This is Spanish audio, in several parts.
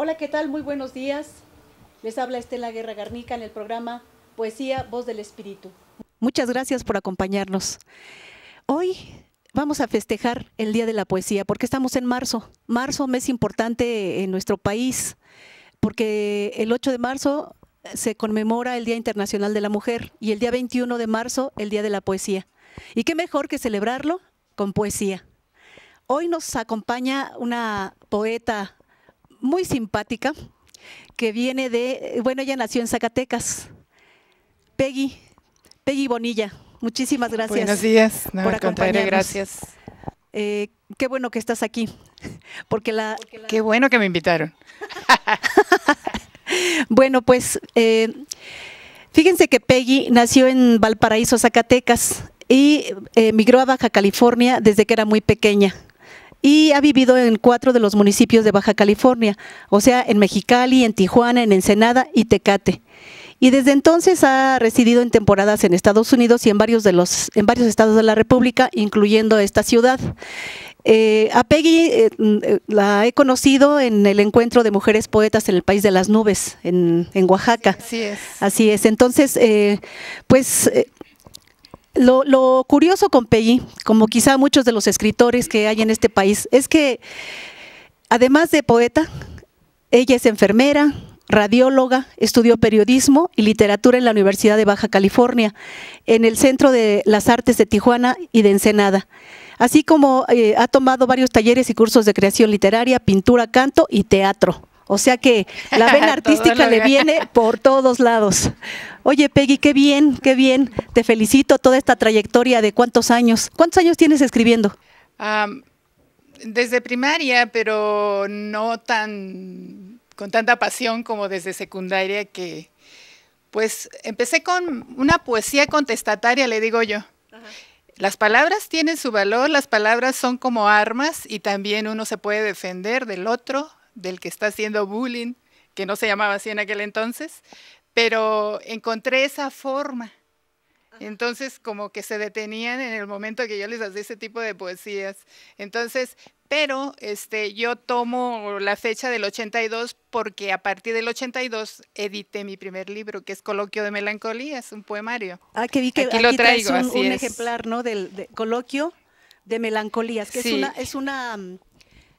Hola, ¿qué tal? Muy buenos días. Les habla Estela Guerra Garnica en el programa Poesía, Voz del Espíritu. Muchas gracias por acompañarnos. Hoy vamos a festejar el Día de la Poesía porque estamos en marzo. Marzo, mes importante en nuestro país, porque el 8 de marzo se conmemora el Día Internacional de la Mujer y el día 21 de marzo el Día de la Poesía. ¿Y qué mejor que celebrarlo con poesía? Hoy nos acompaña una poeta muy simpática que viene de, bueno, ella nació en Zacatecas. Peggy, Peggy Bonilla, muchísimas gracias. Buenos días, no, por gracias. Eh, qué bueno que estás aquí, porque la... Qué bueno que me invitaron. bueno, pues eh, fíjense que Peggy nació en Valparaíso, Zacatecas, y eh, emigró a Baja California desde que era muy pequeña y ha vivido en cuatro de los municipios de Baja California, o sea, en Mexicali, en Tijuana, en Ensenada y Tecate. Y desde entonces ha residido en temporadas en Estados Unidos y en varios, de los, en varios estados de la República, incluyendo esta ciudad. Eh, a Peggy eh, mm, la he conocido en el encuentro de mujeres poetas en el País de las Nubes, en, en Oaxaca. Así es. Así es. Entonces, eh, pues lo, curioso con Peggy, como quizá muchos de los escritores que hay en este país, es que además de poeta, ella es enfermera, radióloga, estudió periodismo y literatura en la Universidad de Baja California, en el Centro de las Artes de Tijuana y de Ensenada, así como eh, ha tomado varios talleres y cursos de creación literaria, pintura, canto y teatro. O sea que la vena artística le viene por todos lados. Oye, Peggy, qué bien, qué bien. Te felicito toda esta trayectoria de cuántos años. ¿Cuántos años tienes escribiendo? desde primaria, pero no tan con tanta pasión como desde secundaria que pues empecé con una poesía contestataria, le digo yo. Las palabras tienen su valor, las palabras son como armas y también uno se puede defender del otro del que está haciendo bullying, que no se llamaba así en aquel entonces, pero encontré esa forma. Entonces, como que se detenían en el momento que yo les hacía ese tipo de poesías. Entonces, pero este, yo tomo la fecha del 82 porque a partir del 82 edité mi primer libro, que es Coloquio de Melancolía, es un poemario. Ah, que vi que aquí, aquí lo traigo, un, así un ejemplar, ¿no? Del Coloquio de Melancolías, que es una, es una mm,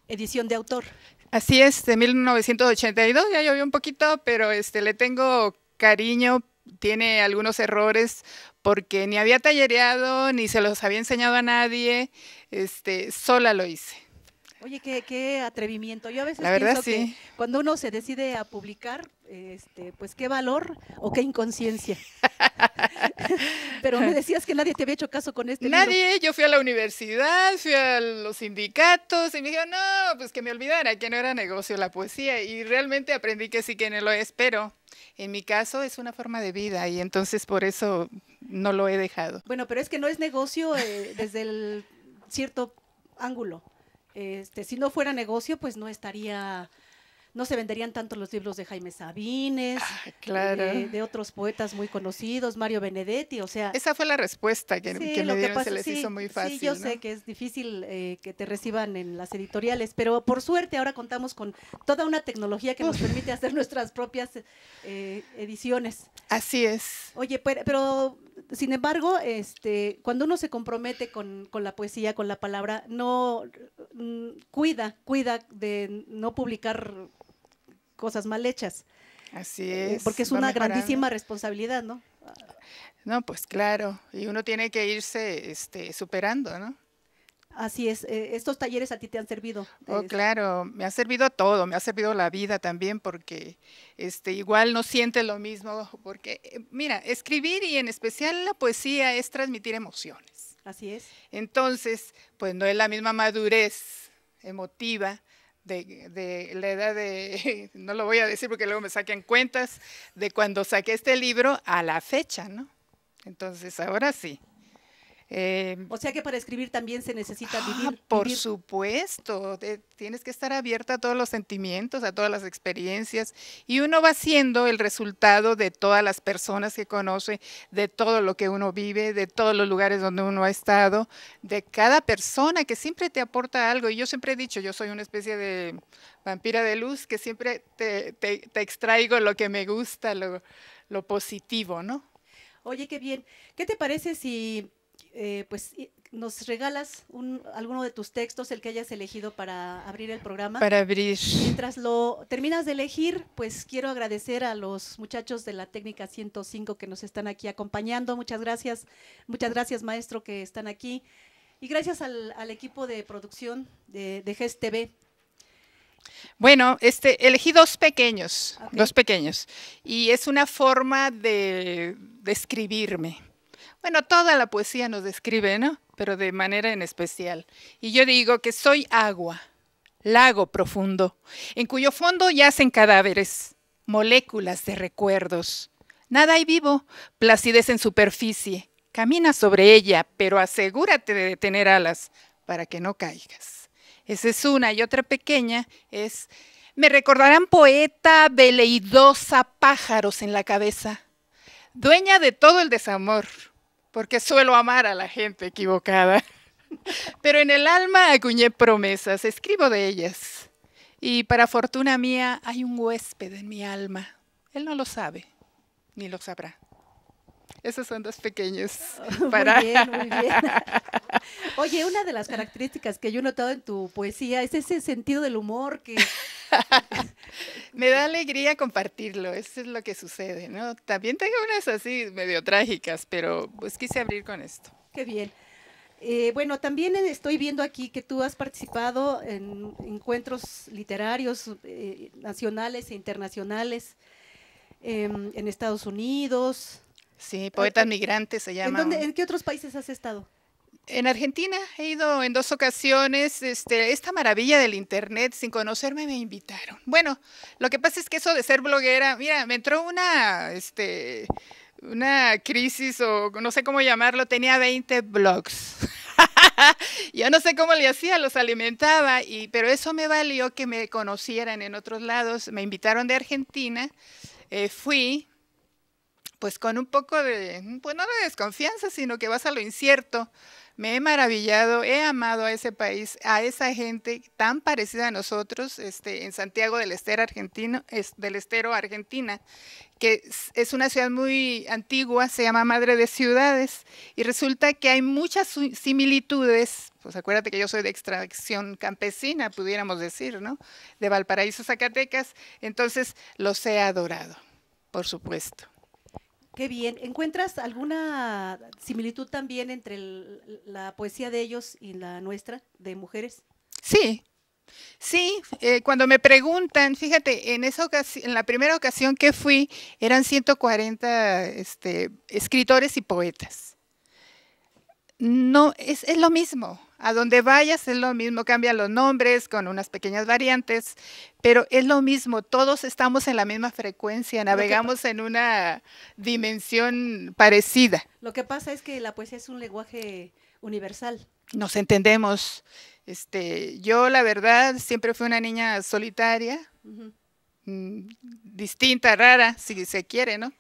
edición de autor. Así es, de 1982 ya llovió un poquito, pero este le tengo cariño, tiene algunos errores porque ni había tallereado ni se los había enseñado a nadie, este sola lo hice. Oye, qué, atrevimiento. Yo a veces pienso que cuando uno se decide a publicar, este, pues qué valor o qué inconsciencia. Pero me decías que nadie te había hecho caso con este. Nadie, yo fui a la universidad, fui a los sindicatos y me dijeron, no, pues que me olvidara que no era negocio la poesía. Y realmente aprendí que sí que no lo es, pero en mi caso es una forma de vida y entonces por eso no lo he dejado. Bueno, pero es que no es negocio eh, desde el cierto ángulo. Este, si no fuera negocio, pues no estaría, no se venderían tanto los libros de Jaime Sabines, ah, eh, de, otros poetas muy conocidos, Mario Benedetti, o sea... Esa fue la respuesta que, me se les hizo muy fácil. Sí, yo sé que es difícil eh, que te reciban en las editoriales, pero por suerte ahora contamos con toda una tecnología que nos permite hacer nuestras propias eh, ediciones. Así es. Oye, pero sin embargo, este, cuando uno se compromete con, con la poesía, con la palabra, no mm, cuida, cuida de no publicar cosas mal hechas. Así eh, es. Porque es una grandísima responsabilidad, ¿no? No, pues claro, y uno tiene que irse este, superando, ¿no? Así es, eh, estos talleres a ti te han servido. Oh, eh, claro, me ha servido a todo, me ha servido la vida también porque este igual no siente lo mismo porque eh, mira, escribir y en especial la poesía es transmitir emociones. Así es. Entonces, pues no es la misma madurez emotiva de, de, la edad de, no lo voy a decir porque luego me saquen cuentas, de cuando saqué este libro a la fecha, ¿no? Entonces, ahora sí. Em, o sea que para escribir también se necesita ah, vivir. por supuesto, tienes que estar abierta a todos los sentimientos, a todas las experiencias, y uno va siendo el resultado de todas las personas que conoce, de todo lo que uno vive, de todos los lugares donde uno ha estado, de cada persona que siempre te aporta algo. Y yo siempre he dicho, yo soy una especie de vampira de luz que siempre te, extraigo lo que me gusta, lo, lo positivo, ¿no? Oye, qué bien. ¿Qué te parece si eh, pues nos regalas un, alguno de tus textos, el que hayas elegido para abrir el programa. Para abrir. Mientras lo terminas de elegir, pues quiero agradecer a los muchachos de la técnica 105 que nos están aquí acompañando. Muchas gracias, muchas gracias maestro que están aquí. Y gracias al, equipo de producción de, de Bueno, este, elegí dos pequeños, dos pequeños. Y es una forma de describirme. Bueno, toda la poesía nos describe, ¿no? Pero de manera en especial. Y yo digo que soy agua, lago profundo, en cuyo fondo yacen cadáveres, moléculas de recuerdos. Nada hay vivo, placidez en superficie. Camina sobre ella, pero asegúrate de tener alas para que no caigas. Esa es una y otra pequeña es, me recordarán poeta, veleidosa, pájaros en la cabeza, dueña de todo el desamor, porque suelo amar a la gente equivocada. Pero en el alma acuñé promesas, escribo de ellas. Y para fortuna mía hay un huésped en mi alma. Él no lo sabe, ni lo sabrá. Esos son dos pequeñas. Para... Muy bien, muy bien. Oye, una de las características que yo he notado en tu poesía es ese sentido del humor que... me da alegría compartirlo, eso es lo que sucede, ¿no? También tengo unas así medio trágicas, pero pues quise abrir con esto. Qué bien. Eh, bueno, también estoy viendo aquí que tú has participado en encuentros literarios eh, nacionales e internacionales em, en Estados Unidos, Sí, Poetas Migrantes se llama. ¿En, ¿En qué otros países has estado? En Argentina he ido en dos ocasiones. Este, esta maravilla del internet, sin conocerme, me invitaron. Bueno, lo que pasa es que eso de ser bloguera, mira, me entró una, este, una crisis o no sé cómo llamarlo. Tenía 20 blogs. Yo no sé cómo le hacía, los alimentaba, y, pero eso me valió que me conocieran en otros lados. Me invitaron de Argentina, eh, fui, pues con un poco de, mm, pues no de desconfianza, sino que vas a lo incierto. Me he maravillado, he amado a ese país, a esa gente tan parecida a nosotros, este, en Santiago del Estero, Argentino, del Estero, Argentina, que es, una ciudad muy antigua, se llama Madre de Ciudades, y resulta que hay muchas similitudes, pues acuérdate que yo soy de extracción campesina, pudiéramos decir, ¿no? De Valparaíso, Zacatecas, entonces los he adorado, por supuesto. Qué bien. ¿Encuentras alguna similitud también entre la poesía de ellos y la nuestra, de mujeres? Sí, Sí, eh, cuando me preguntan, fíjate, en, esa en la primera ocasión que fui eran 140 este, escritores y poetas. No, es, es lo mismo. A donde vayas es lo mismo, cambian los nombres con unas pequeñas variantes, pero es lo mismo, todos estamos en la misma frecuencia, navegamos en una dimensión parecida. Lo que pasa es que la poesía es un lenguaje universal. Nos entendemos. Este, yo la verdad siempre fui una niña solitaria, mm, distinta, rara, si se quiere, ¿no?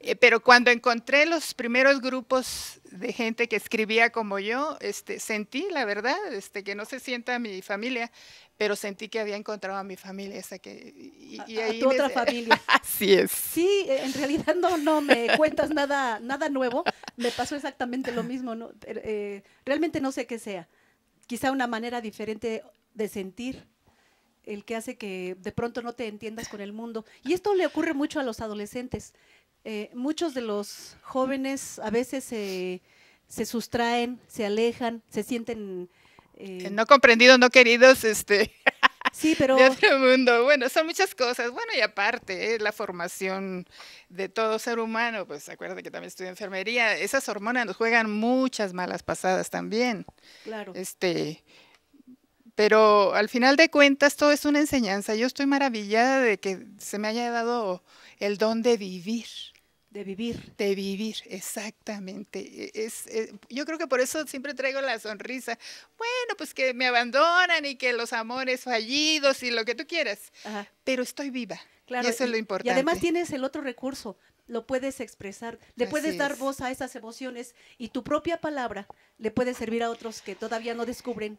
Eh, pero cuando encontré los primeros grupos de gente que escribía como yo, este, sentí, la verdad, este, que no se sienta mi familia, pero sentí que había encontrado a mi familia, esa que... Y, a, tu otra familia. Así es. Sí, eh, en realidad no, no me cuentas nada, nada nuevo, me pasó exactamente lo mismo, no, er, eh, realmente no sé qué sea, quizá una manera diferente de sentir el que hace que de pronto no te entiendas con el mundo. Y esto le ocurre mucho a los adolescentes, eh, muchos de los jóvenes a veces se, se sustraen, se alejan, se sienten... Eh, eh, no comprendidos, no queridos, este... Sí, pero... De otro mundo. Bueno, son muchas cosas. Bueno, y aparte, la formación de todo ser humano, pues acuérdate que también estudié enfermería, esas hormonas nos juegan muchas malas pasadas también. Claro. Este, pero al final de cuentas todo es una enseñanza. Yo estoy maravillada de que se me haya dado el don de vivir, de vivir. De vivir, exactamente. E, es, eh, yo creo que por eso siempre traigo la sonrisa. Bueno, pues que me abandonan y que los amores fallidos y lo que tú quieras. Pero estoy viva. Claro, y eso es lo importante. Y además tienes el otro recurso, lo puedes expresar, le puedes dar voz a esas emociones y tu propia palabra le puede servir a otros que todavía no descubren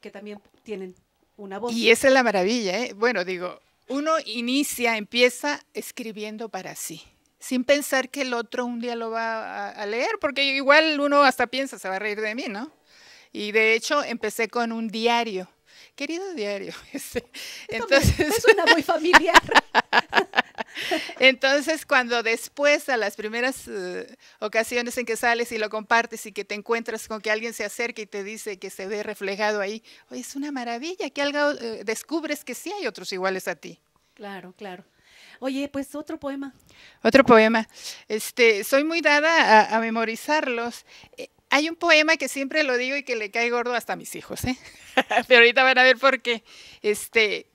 que también tienen una voz. Y esa es la maravilla, ¿eh? Bueno, digo, uno inicia, empieza escribiendo para sí sin pensar que el otro un día lo va a, leer, porque igual uno hasta piensa, se va a reír de mí, ¿no? Y de hecho empecé con un diario, querido diario. Este, entonces, suena muy familiar. Entonces, cuando después a las primeras eh, ocasiones en que sales y lo compartes y que te encuentras con que alguien se acerca y te dice que se ve reflejado ahí, oye, es una maravilla que algo eh, descubres que sí hay otros iguales a ti. Claro, claro. Oye, pues otro poema. Otro poema. Este, soy muy dada a, memorizarlos. Eh, hay un poema que siempre lo digo y que le cae gordo hasta mis hijos, ¿eh? Pero ahorita van a ver por qué. Este,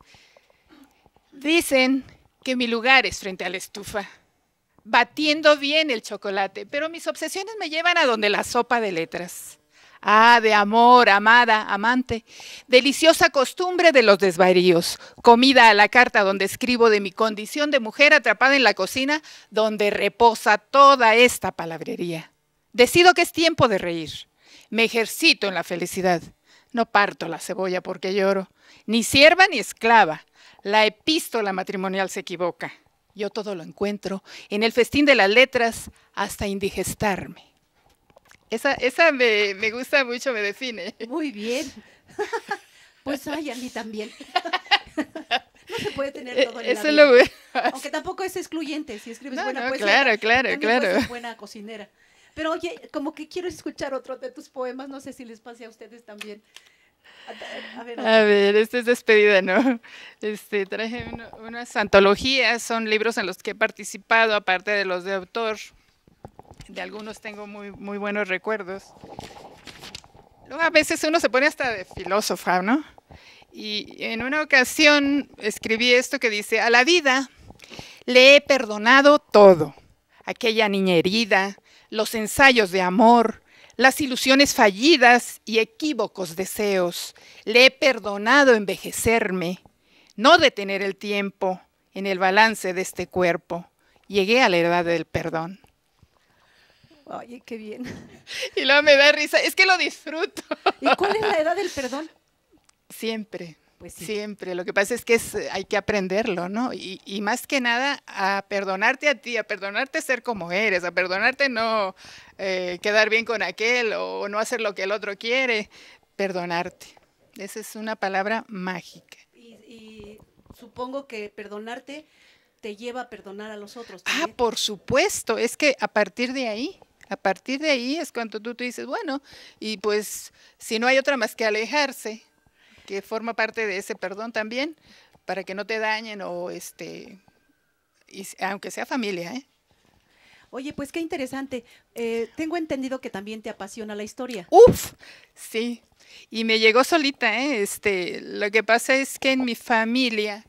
dicen que mi lugar es frente a la estufa batiendo bien el chocolate, pero mis obsesiones me llevan a donde la sopa de letras. Ah, de amor, amada, amante. Deliciosa costumbre de los desvaríos. Comida a la carta donde escribo de mi condición de mujer atrapada en la cocina, donde reposa toda esta palabrería. Decido que es tiempo de reír. Me ejercito en la felicidad. No parto la cebolla porque lloro. Ni sierva ni esclava. La epístola matrimonial se equivoca. Yo todo lo encuentro en el festín de las letras hasta indigestarme. Esa, esa me, me gusta mucho, me define. Muy bien. Pues ay, a también. No se puede tener todo en Eso la Lo Aunque tampoco es excluyente. Si escribes buena buena no, claro, claro, claro. buena cocinera. Pero oye, como que quiero escuchar otro de tus poemas, no sé si les pase a ustedes también. A, ver, a ver, este es despedida, ¿no? Este, traje unas antologías, son libros en los que he participado, aparte de los de autor de algunos tengo muy, buenos recuerdos. Luego a veces uno se pone hasta de filósofa, ¿no? Y en una ocasión escribí esto que dice, a la vida le he perdonado todo, aquella niña herida, los ensayos de amor, las ilusiones fallidas y equívocos deseos. Le he perdonado envejecerme, no detener el tiempo en el balance de este cuerpo. Llegué a la edad del perdón. Oye, qué bien. Y luego me da risa. Es que lo disfruto. ¿Y cuál es la edad del perdón? Siempre. Pues Siempre. Lo que pasa es que eh, hay que aprenderlo, ¿no? Y, más que nada a perdonarte a ti, a perdonarte ser como eres, a perdonarte no eh, quedar bien con aquel o no hacer lo que el otro quiere. Perdonarte. Esa es una palabra mágica. y, supongo que perdonarte te lleva a perdonar a los otros. Ah, por supuesto, es que a partir de ahí a partir de ahí es cuando tú te dices, bueno, y pues si no hay otra más que alejarse, que forma parte de ese perdón también, para que no te dañen o este, y, aunque sea familia, ¿eh? Oye, pues qué interesante. Eh, tengo entendido que también te apasiona la historia. Uf, sí. Y me llegó solita, ¿eh? Este, lo que pasa es que en mi familia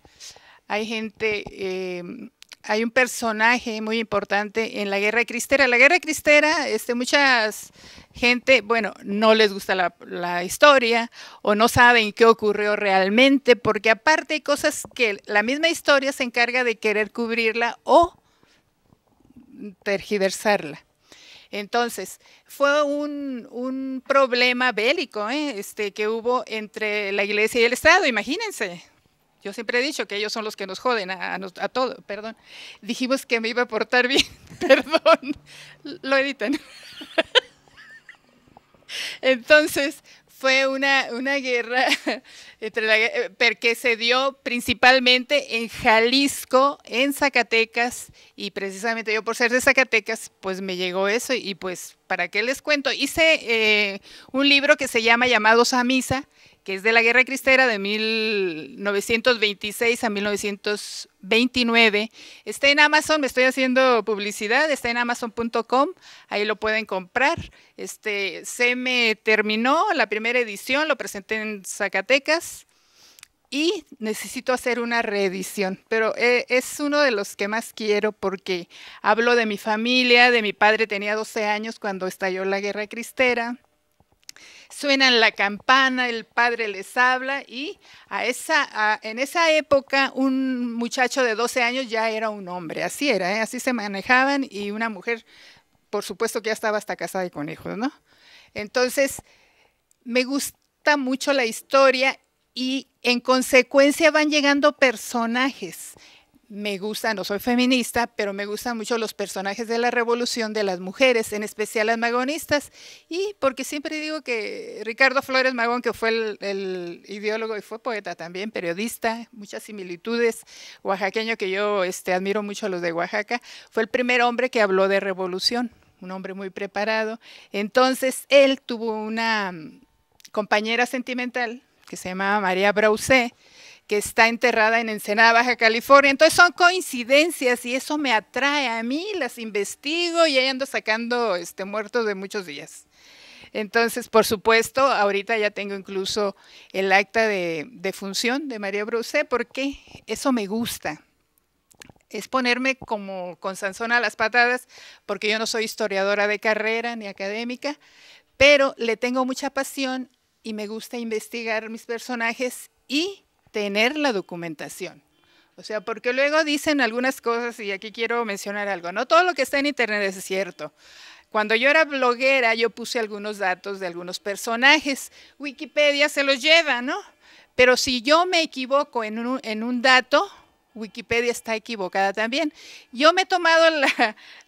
hay gente em, hay un personaje muy importante en la Guerra Cristera. La Guerra Cristera, este, muchas gente, bueno, no les gusta la, historia o no saben qué ocurrió realmente, porque aparte hay cosas que la misma historia se encarga de querer cubrirla o tergiversarla. Entonces, fue un, problema bélico ¿eh? este, que hubo entre la iglesia y el Estado, imagínense, yo siempre he dicho que ellos son los que nos joden a, todo, perdón. Dijimos que me iba a portar bien, perdón. Lo editan. Entonces, fue una, guerra entre eh, se dio principalmente en Jalisco, en Zacatecas, y precisamente yo por ser de Zacatecas, pues me llegó eso y pues, ¿para qué les cuento? Hice eh, un libro que se llama Llamados a Misa, que es de la Guerra Cristera de 1926 a 1929. Está en Amazon, me estoy haciendo publicidad, está en amazon.com, ahí lo pueden comprar. Este, se me terminó la primera edición, lo presenté en Zacatecas y necesito hacer una reedición, pero eh, es uno de los que más quiero porque hablo de mi familia, de mi padre tenía 12 años cuando estalló la Guerra Cristera suenan la campana, el padre les habla y a esa, en esa época un muchacho de 12 años ya era un hombre, así era, ¿eh? así se manejaban y una mujer, por supuesto que ya estaba hasta casada y con hijos, ¿no? Entonces, me gusta mucho la historia y en consecuencia van llegando personajes me gusta, no soy feminista, pero me gustan mucho los personajes de la revolución de las mujeres, en especial las magonistas, y porque siempre digo que Ricardo Flores Magón, que fue el, ideólogo y fue poeta también, periodista, muchas similitudes, oaxaqueño que yo este, admiro mucho a los de Oaxaca, fue el primer hombre que habló de revolución, un hombre muy preparado. Entonces, él tuvo una mm, compañera sentimental que se llamaba María Brausé, que está enterrada en Ensenada, Baja California. Entonces son coincidencias y eso me atrae a mí, las investigo y ahí ando sacando este, muertos de muchos días. Entonces, por supuesto, ahorita ya tengo incluso el acta de, función de María Bruce porque eso me gusta. Es ponerme como con Sansón a las patadas, porque yo no soy historiadora de carrera ni académica, pero le tengo mucha pasión y me gusta investigar mis personajes y tener la documentación. O sea, porque luego dicen algunas cosas y aquí quiero mencionar algo. No todo lo que está en Internet es cierto. Cuando yo era bloguera, yo puse algunos datos de algunos personajes. Wikipedia se los lleva, ¿no? Pero si yo me equivoco en un, en un dato, Wikipedia está equivocada también. Yo me he tomado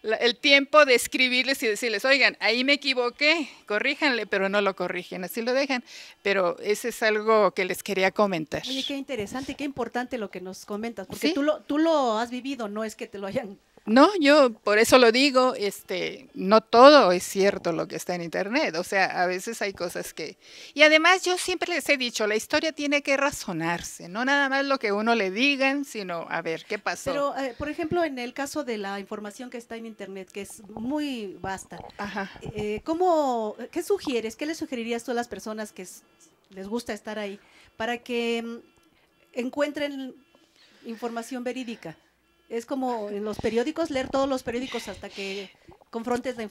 el tiempo de escribirles y decirles, oigan, ahí me equivoqué, corríjanle, pero no lo corrigen, así lo dejan. Pero ese es algo que les quería comentar. Oye, qué interesante, qué importante lo que nos comentas, porque tú lo has vivido, no es que te lo hayan no, yo por eso lo digo, este, no todo es cierto lo que está en internet, o sea, a veces hay cosas que... Y además yo siempre les he dicho, la historia tiene que razonarse, no nada más lo que uno le digan, sino a ver qué pasó. Pero, eh, por ejemplo, en el caso de la información que está en internet, que es muy vasta, Ajá. Eh, ¿cómo, ¿qué sugieres, qué le sugerirías tú a las personas que les gusta estar ahí para que mm, encuentren información verídica? Es como en los periódicos, leer todos los periódicos hasta que confrontes la,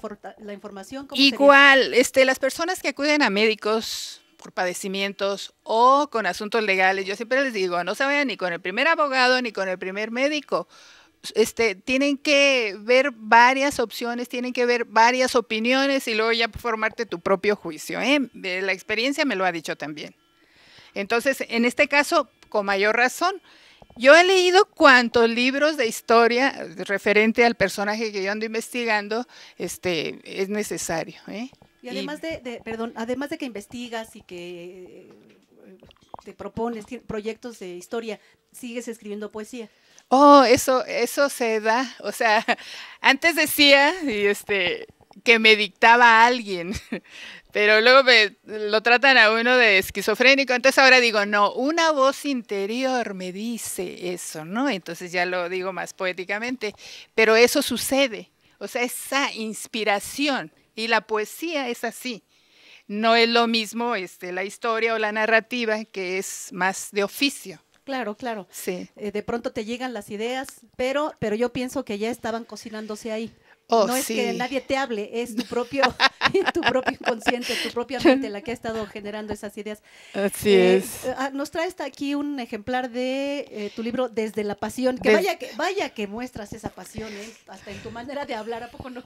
información. Igual, este, las personas que acuden a médicos por padecimientos o con asuntos legales, yo siempre les digo, no se vayan ni con el primer abogado ni con el primer médico. Este, tienen que ver varias opciones, tienen que ver varias opiniones y luego ya formarte tu propio juicio. ¿eh? La experiencia me lo ha dicho también. Entonces, en este caso, con mayor razón, yo he leído cuantos libros de historia referente al personaje que yo ando investigando este, es necesario. ¿eh? Y además de, perdón, además de que investigas y que eh, te propones proyectos de historia, sigues escribiendo poesía. Oh, eso, eso se da. O sea, antes decía este que me dictaba alguien. Pero luego me, lo tratan a uno de esquizofrénico. Entonces ahora digo, no, una voz interior me dice eso, ¿no? Entonces ya lo digo más poéticamente. Pero eso sucede. O sea, esa inspiración y la poesía es así. No es lo mismo este, la historia o la narrativa que es más de oficio. Claro, claro. Sí. Eh, de pronto te llegan las ideas, pero, pero yo pienso que ya estaban cocinándose ahí. Oh, no es que nadie te hable, es tu propio, tu propio inconsciente, tu propia mente la que ha estado generando esas ideas. Así eh, es. Eh, ah, nos traes aquí un ejemplar de eh, tu libro Desde la Pasión, que, vaya que vaya que muestras esa pasión, hasta en tu manera de hablar, ¿a poco no?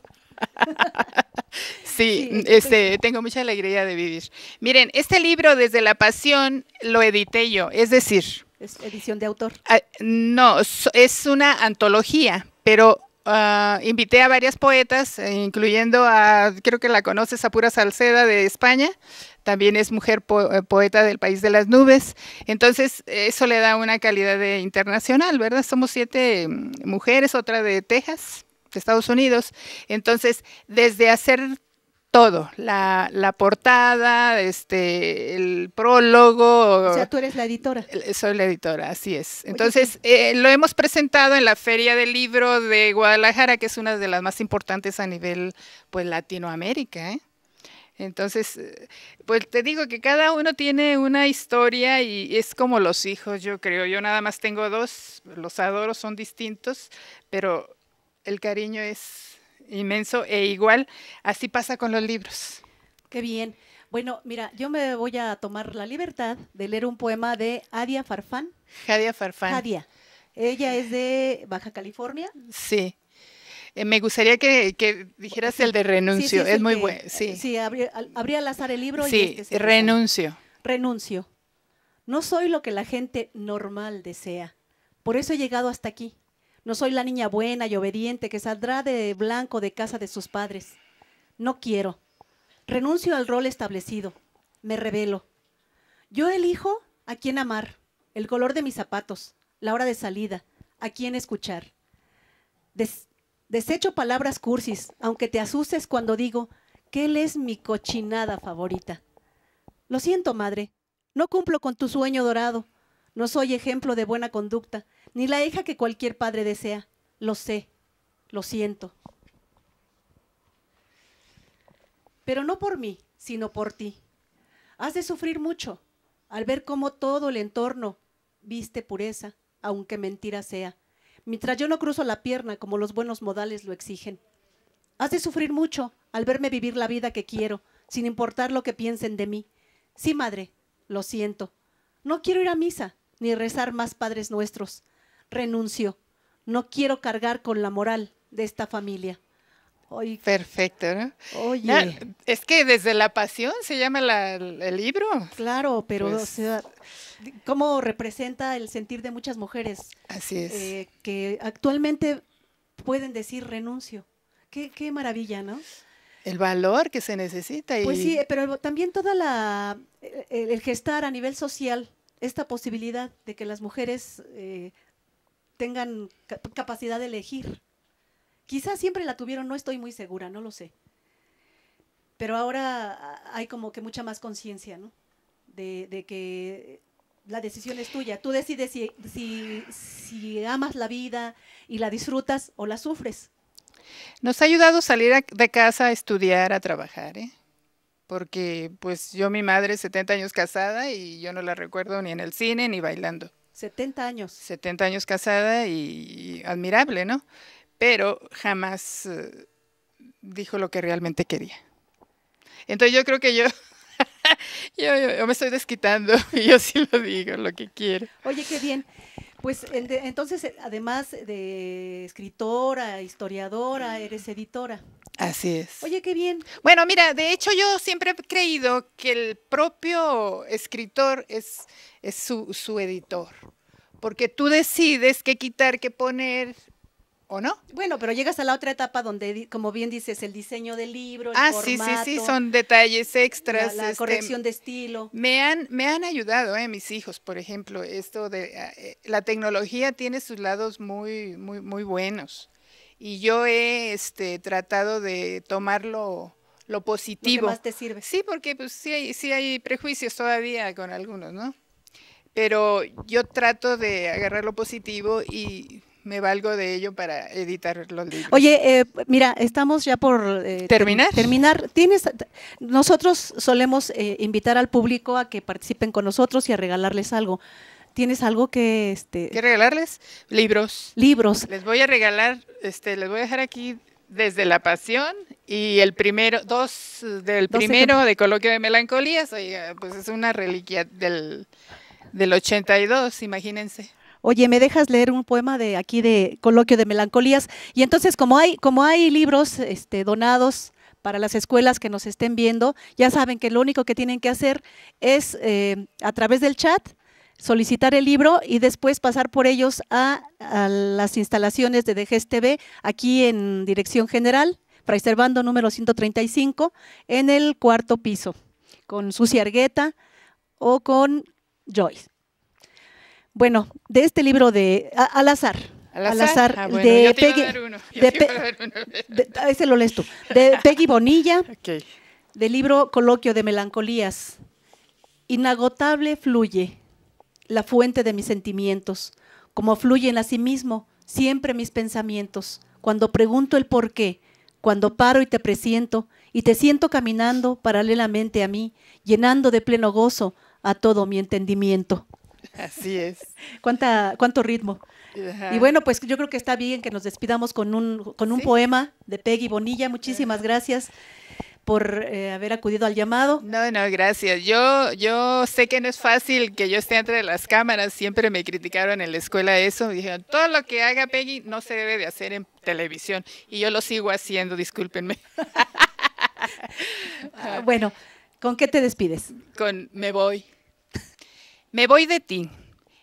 sí, mm, pues este, tengo mucha alegría de vivir. Miren, este libro Desde la Pasión lo edité yo, es decir... ¿Es edición de autor? Ah, no, es una antología, pero Ah, invité a varias poetas, eh, incluyendo a, creo que la conoces, a Pura Salceda de España, también es mujer eh, poeta del País de las Nubes. Entonces, eso le da una calidad de internacional, ¿verdad? Somos siete mm, mujeres, otra de Texas, de Estados Unidos. Entonces, desde hacer todo, la, portada, este, el prólogo. O sea, tú eres la editora. Eh, soy la editora, así es. Entonces, eh, lo hemos presentado en la Feria del Libro de Guadalajara, que es una de las más importantes a nivel, pues, Latinoamérica, ¿eh? Entonces, pues te digo que cada uno tiene una historia y es como los hijos, yo creo. Yo nada más tengo dos, los adoro, son distintos, pero el cariño es inmenso e igual así pasa con los libros. Qué bien. Bueno, mira, yo me voy a tomar la libertad de leer un poema de Adia Farfán. Jadia Farfán. Jadia. Ella es de Baja California. Sí. Eh, me gustaría que, dijeras el de renuncio. es muy bueno. Sí, sí abrí, al azar el libro. Sí, y este renuncio. Renuncio. No soy lo que la gente normal desea. Por eso he llegado hasta aquí. No soy la niña buena y obediente que saldrá de blanco de casa de sus padres. No quiero. Renuncio al rol establecido. Me revelo. Yo elijo a quién amar, el color de mis zapatos, la hora de salida, a quién escuchar. Deshecho desecho palabras cursis, aunque te asustes cuando digo que él es mi cochinada favorita. Lo siento, madre, no cumplo con tu sueño dorado. No soy ejemplo de buena conducta, ni la hija que cualquier padre desea. Lo sé, lo siento. Pero no por mí, sino por ti. Has de sufrir mucho al ver cómo todo el entorno viste pureza, aunque mentira sea, mientras yo no cruzo la pierna como los buenos modales lo exigen. Has de sufrir mucho al verme vivir la vida que quiero, sin importar lo que piensen de mí. Sí, madre, lo siento. No quiero ir a misa, ni rezar más Padres Nuestros. Renuncio. No quiero cargar con la moral de esta familia. Perfecto, ¿no? es que desde la pasión se llama el libro. Claro, pero pues ¿cómo representa el sentir de muchas mujeres? Así es. Eh, que actualmente pueden decir renuncio. Qué, maravilla, ¿no? El valor que se necesita. Y... Pues sí, pero también toda la el gestar a nivel social esta posibilidad de que las mujeres eh, tengan capacidad de elegir. Quizás siempre la tuvieron, no estoy muy segura, no lo sé. Pero ahora hay como que mucha más conciencia, ¿no? De, de, que la decisión es tuya. Tú decides si, si amas la vida y la disfrutas o la sufres. Nos ha ayudado salir de casa a estudiar, a trabajar. ¿eh? porque pues yo mi madre 70 años casada y yo no la recuerdo ni en el cine ni bailando. 70 años. 70 años casada y, admirable, ¿no? Pero jamás eh, dijo lo que realmente quería. Entonces yo creo que yo yo, yo, me estoy desquitando y yo sí lo digo, lo que quiero. Oye, qué bien. Pues entonces, eh, además de escritora, historiadora, eres mm. editora. Así es. Oye, qué bien. Bueno, mira, de hecho yo siempre he creído que el propio escritor es, su, editor, porque tú decides qué quitar, qué poner, ¿O no? Bueno, pero llegas a la otra etapa donde, como bien dices, el diseño del libro, el ah, sí, sí, sí, son detalles extras. La, este, corrección de estilo. Me han, me han ayudado, eh, mis hijos, por ejemplo, esto de eh, eh, la tecnología tiene sus lados muy, muy, muy buenos y yo he este, tratado de tomarlo lo positivo. Lo más te sirve. Sí, porque pues, sí, hay, sí hay prejuicios todavía con algunos, ¿no? Pero yo trato de agarrar lo positivo y me valgo de ello para editar los libros. Oye, eh, mira, estamos ya por eh, terminar. Terminar. Tienes, nosotros solemos eh, invitar al público a que participen con nosotros y a regalarles algo. ¿Tienes algo que este ¿Qué regalarles? Libros. Libros. Les voy a regalar, este, les voy a dejar aquí desde la pasión y el primero, dos del primero de Coloquio de Melancolías, oiga, pues es una reliquia del, del 82, imagínense oye, me dejas leer un poema de aquí de Coloquio de Melancolías. Y entonces, como hay, como hay libros este, donados para las escuelas que nos estén viendo, ya saben que lo único que tienen que hacer es eh, a través del chat solicitar el libro y después pasar por ellos a, las instalaciones de DGSTV, aquí en Dirección General, Fray Servando número 135, en el cuarto piso, con Susi Argueta o con Joyce. Bueno, de este libro de Al azar, al azar, de Peggy. Ese lo lees De Peggy Bonilla, del libro Coloquio de Melancolías. Inagotable fluye, la fuente de mis sentimientos, como fluyen a sí mismo siempre mis pensamientos, cuando pregunto el por qué, cuando paro y te presiento, y te siento caminando paralelamente a mí, llenando de pleno gozo a todo mi entendimiento. Así es. ¿Cuánta, ¿Cuánto ritmo? Y bueno, pues yo creo que está bien que nos despidamos con un, poema de Peggy Bonilla. Muchísimas gracias por eh, haber acudido al llamado. No, no, gracias. Yo, yo sé que no es fácil que yo esté entre las cámaras. Siempre me criticaron en la escuela eso. Dijeron, todo lo que haga Peggy no se debe de hacer en televisión. Y yo lo sigo haciendo, discúlpenme. Ah, bueno, ¿con qué te despides? Con me voy. Me voy de ti.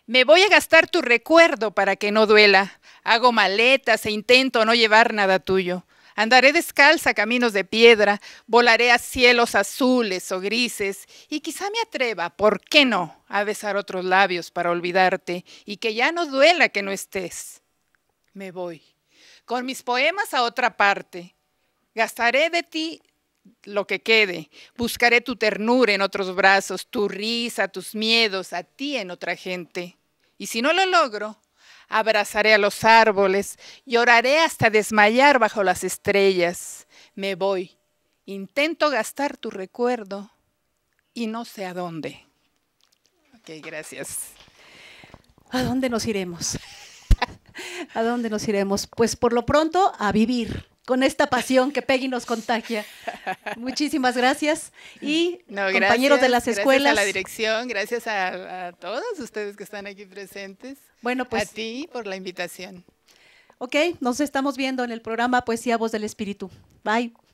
Me voy a gastar tu recuerdo para que no duela. Hago maletas e intento no llevar nada tuyo. Andaré descalza caminos de piedra, volaré a cielos azules o grises, y quizá me atreva, ¿por qué no?, a besar otros labios para olvidarte y que ya no duela que no estés. Me voy, con mis poemas a otra parte. Gastaré de ti lo que quede. Buscaré tu ternura en otros brazos, tu risa, tus miedos, a ti en otra gente. Y si no lo logro, abrazaré a los árboles, lloraré hasta desmayar bajo las estrellas. Me voy, intento gastar tu recuerdo y no sé a dónde. Ok, gracias. ¿A dónde nos iremos? ¿A dónde nos iremos? Pues por lo pronto a vivir con esta pasión que Peggy nos contagia. Muchísimas gracias. Y compañeros de las escuelas. Gracias a la dirección, gracias a, a, todos ustedes que están aquí presentes. Bueno, pues. A ti por la invitación. Ok, nos estamos viendo en el programa Poesía Voz del Espíritu. Bye.